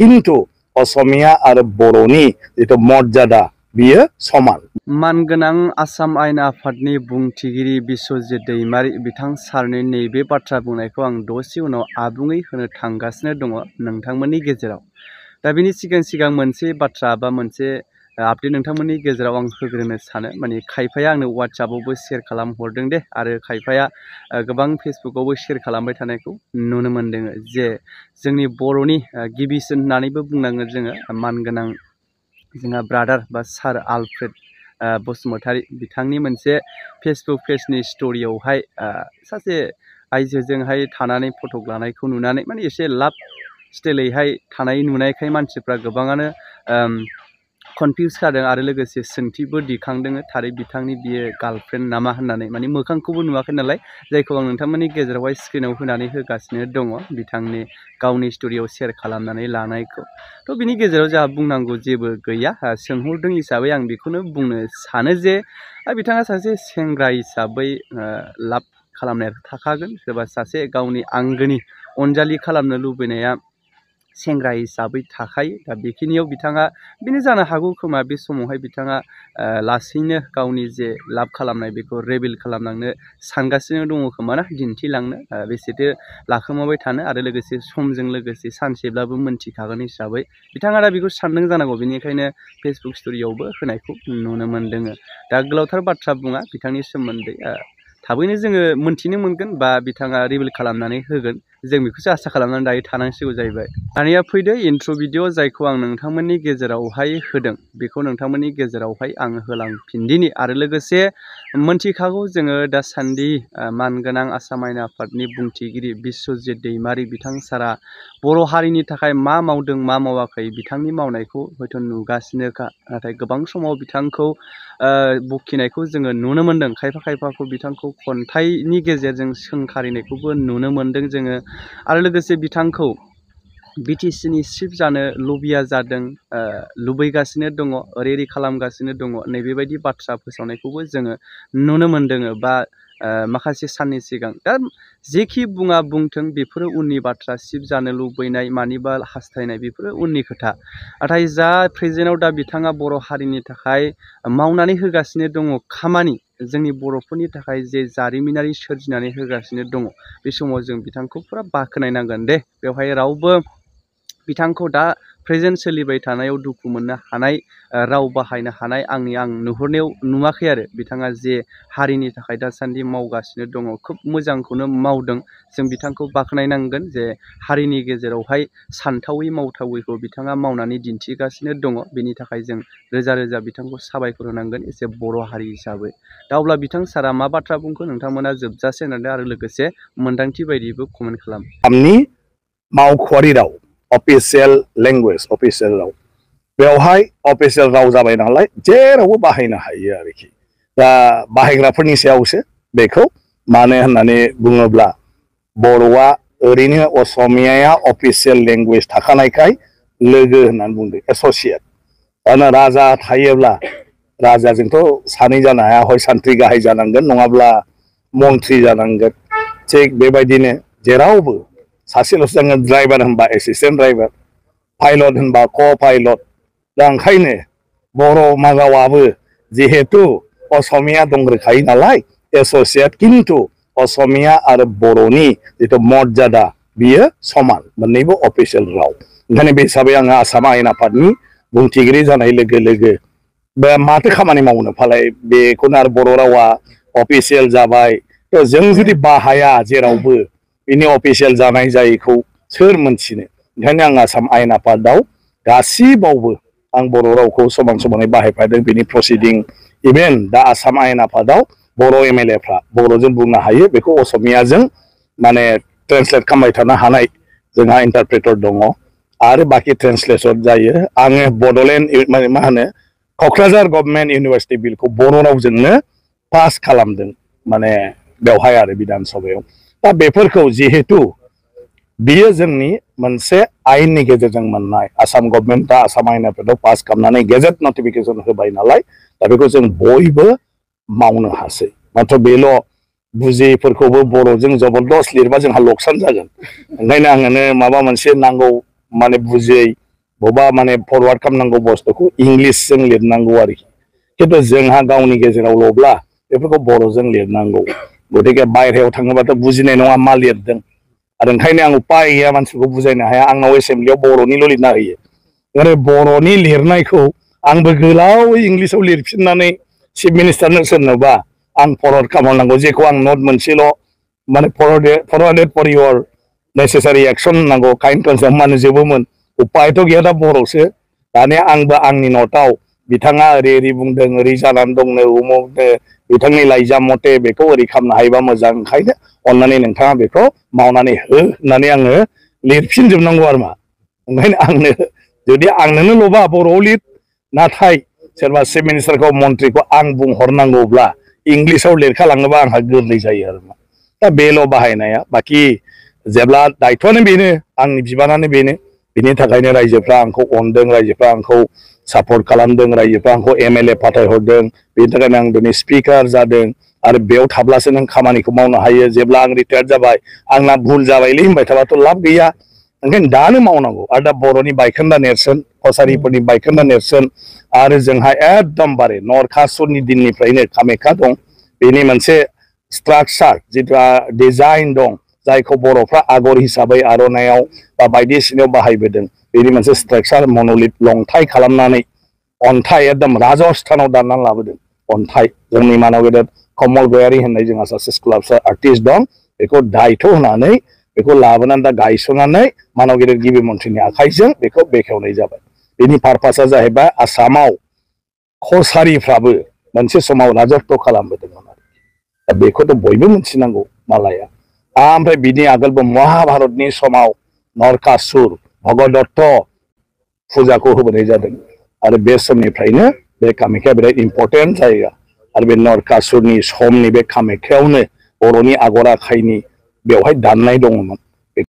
কিন্তু অসমিয়া আর বড়নি যেটা মর্যাদা বিয়ে সমান मानगोनां आसाम आयेन आफादनि बुंथिगिरि बिस्वजित दैमारि बिथां सारनि नैबे बाथ्रा बुंनायखौ आं दसे उनाव आबुङै होनो थांगासिनो दङ नोंथांमोननि गेजेराव दा बिनि सिगां सिगां मोनसे बाथ्रा बा मोनसे आपडेट नोंथांमोननि गेजेराव आं होग्रोनो सानो माने खायफाया आंनो वाट्सआपआवबो सेयार खालामहरदों दे आरो खायफाया गोबां फेसबुकआवबो शेयर खालामबाय थानायखौ नुनो मोनदों जे जोंनि बर'नि गिबिसिन होननानैबो बुंनांगोन जोङो मानगोनां जोंहा ब्रादार बा सार आलफ्रेड बसुमतारी बिथांनि मोनसे फेसबुक पेजनि स्ट'रियावहाय सासे आइजोजोंहाय थानानै फट' लानायखौ नुनानै माने एसे लाभ स्टाइलैहाय थानाय नुनायखाय मानसिफ्रा गोबाङानो कनफिउस जादों आरो लोगोसे सोंथिबो दिखांदोङो थारै नामा होननानै माने मोखांखौबो नुआ नालाय जायखौ आं नोंथांमोननि गेजेरावहाय स्क्रिनाव होनानै होगासिनो दङ बिथांनि गावनि स्ट'रियाव सेयार खालामनानै लानायखौ थ' बिनि गेजेराव जोंहा बुंनांगौ जेबो गैया सोंहरदों हिसाबै आं बेखौनो बुंनो सानो जे बिथाङा सासे सेंग्रा हिसाबै लाभ खालामनाया थाखागोन सोरबा सासे गावनि आंगोनि अनजालि खालामनो लुबैनाया सेंग्रा हिसाब थाखायो दा बेखिनियाव बिथाङा बेनो जानो हागौ खोमा बे समावहाय बिथाङा लासैनो गावनि जे लाभ खालामनाय बेखौ रेभिल खालामलांनो सानगासिनो दङ खोमा दिन्थिलांनो बेसेथो लाखोमाबाय थानो आरो लोगोसे समजों लोगोसे सानसेब्लाबो मोनथिखागोन हिसाबै बिथाङा दा बेखौ सानदों जानांगौ बेनिखायनो फेसबुक स्ट'रियावबो होनायखौ नुनो मोन्दों दा गोलावथार बाथ्रा बुङा बिथांनि सोमोन्दै थाबैनो जोङो मोनथिनो मोनगोन बा बिथाङा रिभिल खालामनानै होगोन जों बेखौसो आसा खालामनानै दायो थानांसिगौ जाहैबाय दानिया फैदो इन्ट्र' भिडिअ जायखौ आं नोंथांमोननि गेजेरावहाय होदों बेखौ नोंथांमोननि गेजेरावहाय आङो होलांफिनदिनि आरो लोगोसे मोनथिखागौ जोङो दासान्दि मानगोनां आसाम आयेन आफादनि बुंथिगिरि बिस्वजित दैमारि बिथां सारा बर' हारिनि थाखाय मा मावदों मा मावाखै बिथांनि मावनायखौ हयथ' नुगासिनोखा नाथाय गोबां समाव बिथांखौ बखिनायखौ जोङो नुनो मोन्दों खायफा खायफाखौ बिथांखौ खन्थाइनि गेजेरजों सोंखारिनायखौबो नुनो मोन्दों जोङो आरो लोगोसे बिथांखौ बिटिसिनि चिफ जानो लबिया जादों लुबैगासिनो दङ रेडि खालामगासिनो दङ नैबेबायदि बाथ्रा फोसावनायखौबो जोङो नुनो मोनदों बा माखासे साननि सिगां दा जेखि बुङा बुंथों बेफोरो उननि बाथ्रा सिब जानो लुबैनाय मानिबा हास्थायनाय बेफोरो उननि खोथा नाथाय जा प्रेजेन्टआव दा बिथाङा बर' हारिनि थाखाय मावनानै होगासिनो दङ खामानि जोंनि बर'फोरनि थाखाय जे जारिमिनारि सोरजिनानै होगासिनो दङ बे समाव जों बिथांखौ फुरा बाख्नायनांगोन दे बेवहाय रावबो बिथांखौ दा प्रेजेन्ट सोलिबाय थानायाव दुखु मोननो हानाय राव बाहायनो हानाय आंनि आं नुहुरनायाव नुवाखै आरो बिथाङा जे हारिनि थाखाय दासान्दि मावगासिनो दङ खोब मोजांखौनो मावदों जों बिथांखौ बाख्नायनांगोन जे हारिनि गेजेरावहाय सानथावै मावथावैखौ बिथाङा मावनानै दिन्थिगासिनो दङ बेनि थाखाय जों रोजा रोजा बिथांखौ साबायखर होनांगोन एसे बर' हारि हिसाबै दा अब्ला बिथां सारा मा बाथ्रा बुंखो नोंथांमोना जोबजासे होननानै आरो लोगोसे मोन्दांथि बायदिबो कमेन्ट खालाम मावख'आरि राव अफिसियेल लेंगुवेज अफिसियेल राव बेवहाय अफिसियेल राव जाबाय नालाय जेरावबो बाहायनो हायो आरोखि दा बाहायग्राफोरनि सायावसो बेखौ मानो होननानै बुङोब्ला बर'आ ओरैनो असमियाया अफिसियेल लेंगुवेज थाखानायखाय लोगो होननानै बुंदों एस'सियेट दाना राजा थायोब्ला राजाजोंथ' सानै जानो हाया हय सान्थ्रि गाहाय जानांगोन नङाब्ला मन्थ्रि जानांगोन थिग बेबायदिनो जेरावबो sasilo sanga driver hamba assistant eh, driver pilot hamba co-pilot dan khaine boro maga wabu jihetu osomia dongre khaina lai associate kintu osomia ar boroni itu morjada biya somal menibo official raw. gane be sabe anga asama ina padni bunti gri jana ilege lege be mate khamani mauna phalai be kunar borora wa official jabai to jeng jodi bahaya jerawbu hmm. बिनि official जानाय जायैखौ सोर मोनथिनो ओंखायनो आं आसाम आयेन आफादाव गासिबावबो आं बर' रावखौ समान समानै बाहायफादों बिनि प्रसिडिं इभेन दा आसाम आयेन आफादाव बर' एम एल एफ्रा बर'जों बुंनो हायो बेखौ असमियाजों माने ट्रेन्सलेट खालामबाय थानो हानाय जोंहा इन्टारप्रेटर दङ आरो बाकि ट्रेन्सलेटर जायो आङो बड'लेण्ड माने मा होनो क'क्राझार गभर्नमेन्ट इउनिभार्सिटि बिलखौ बर' रावजोंनो पास खालामदों माने बेवहाय आरो बिधानसभायाव दा बेफोरखौ जिहेतु बियो जोंनि मोनसे आयेननि गेजेरजों मोननाय आसाम गभर्नमेन्टआ आसाम आयेन आफादाव पास खालामनानै गेजेट नटिफिकेसन होबाय नालाय दा बेखौ जों बयबो मावनो हासै माथ्र बेल' बुजियैफोरखौबो बर'जों जबरदस्त लिरबा जोंहा लकसान जागोन ओंखायनो आङोनो माबा मोनसे नांगौ माने बुजियै बबा माने फरवार्ड खालामनांगौ बुस्तुखौ इंलिसजों लिरनांगौ आरोखि खिन्थु जोंहा गावनि गेजेरावल'ब्ला बेफोरखौ बर'जों लिरनांगौ गतिके बायहेरायाव थाङोबाथ' बुजिनाय नङा मा लिरदों आरो ओंखायनो आं उपाय गैया मानसिखौ बुजायनो हाया आंनाव एसेम्ब्लियाव बर'निल' लिरना होयो ओरै बर'नि लिरनायखौ आंबो गोलावै इंलिसाव लिरफिननानै चिफ मिनिस्टारनो सोरनोबा आं फरवार्ड खालामनांगौ जेखौ आं नट मोनसेल' माने forwarded for year necessary action होनांगौ काइन्ड कनसेप्ट मानिजोबोमोन उपायथ' गैया दा बर'सो दानिया आंबो आंनि नटआव बिथाङा ओरै ओरै बुंदों ओरै जानानै दंनो उमुगनो बिथांनि लाइजाम मथे बेखौ ओरै खालामनो हायोबा मोजां ओंखायनो अननानै नोंथाङा बेखौ मावनानै हो होननानै आङो लिरफिनजोबनांगौ आरो मा ओंखायनो आंनो जुदि आंनोनो लबा बर लिर नाथाय सोरबा चिफ मिनिस्टारखौ मन्थ्रिखौ आं बुंहरनांगौब्ला इंलिसाव लिरखालाङोबा आंहा गोरलै जायो आरो मा दा बेल' बाहायनाया बाखि जेब्ला दायथ'आनो बेनो आंनि बिबानानो बेनो बिनि थाखायनो रायजोफ्रा आंखौ अनदों रायजोफ्रा आंखौ सपोर्ट खालामदों एम एल ए फाथायहरदों बेनि थाखायनो आं दिनै स्पिकार जादों आरो बेयाव थाब्लासो नों जेब्ला आं रिटायार्ड आंना भुल जाबायलै होनबाय थाबाथ' लाभ गैया ओंखायनो दानो मावनांगौ आरो दा बर'नि बायखोन्दा नेरसोन कसारिफोरनि बायखोन्दा नेरसोन आरो जोंहा एकदमबारे नरखासुरनि दिननिफ्रायनो कामेखा दं बेनि मोनसे स्ट्राकचार जिथु डिजाइन दं जायखौ बर'फ्रा आगर हिसाबै आर'नाइआव बा बायदिसिनायाव बाहायबोदों बेनि मोनसे स्ट्राकचार मनलिट लंथाइ खालामनानै अन्थाइ एकदम राजस्थानाव दाननानै लाबोदों अन्थाइ जोंनि मानाव गेदेर कमल गयारि होननाय जोंहा सासे स्कलापसार आर्टिस्ट दं बेखौ दायथ' होनानै बेखौ लाबोनानै दा गायसननानै मानाव गेदेर गिबि मन्थ्रिनि आखाइजों बेखौ बेखेवनाय जाबाय बेनि पारपासा जाहैबाय आसामाव कसारिफ्राबो मोनसे समाव राजस्थ' खालामबोदोंमोन आरोखि दा बेखौथ' बयबो मिथिनांगौ मालाया ओमफ्राय बिनि आगोलबो महाभारतनि समाव नरकासुर भगदत्त फुजाखौ होबोनाय जादों आरो बे समनिफ्रायनो बे कामाख्या बिराद इम्पर्टेन्ट जायो आरो बे नरकासुरनि समनि बे कामाख्यायावनो बर'नि आगर आखाइनि बेवहाय दाननाय दङमोन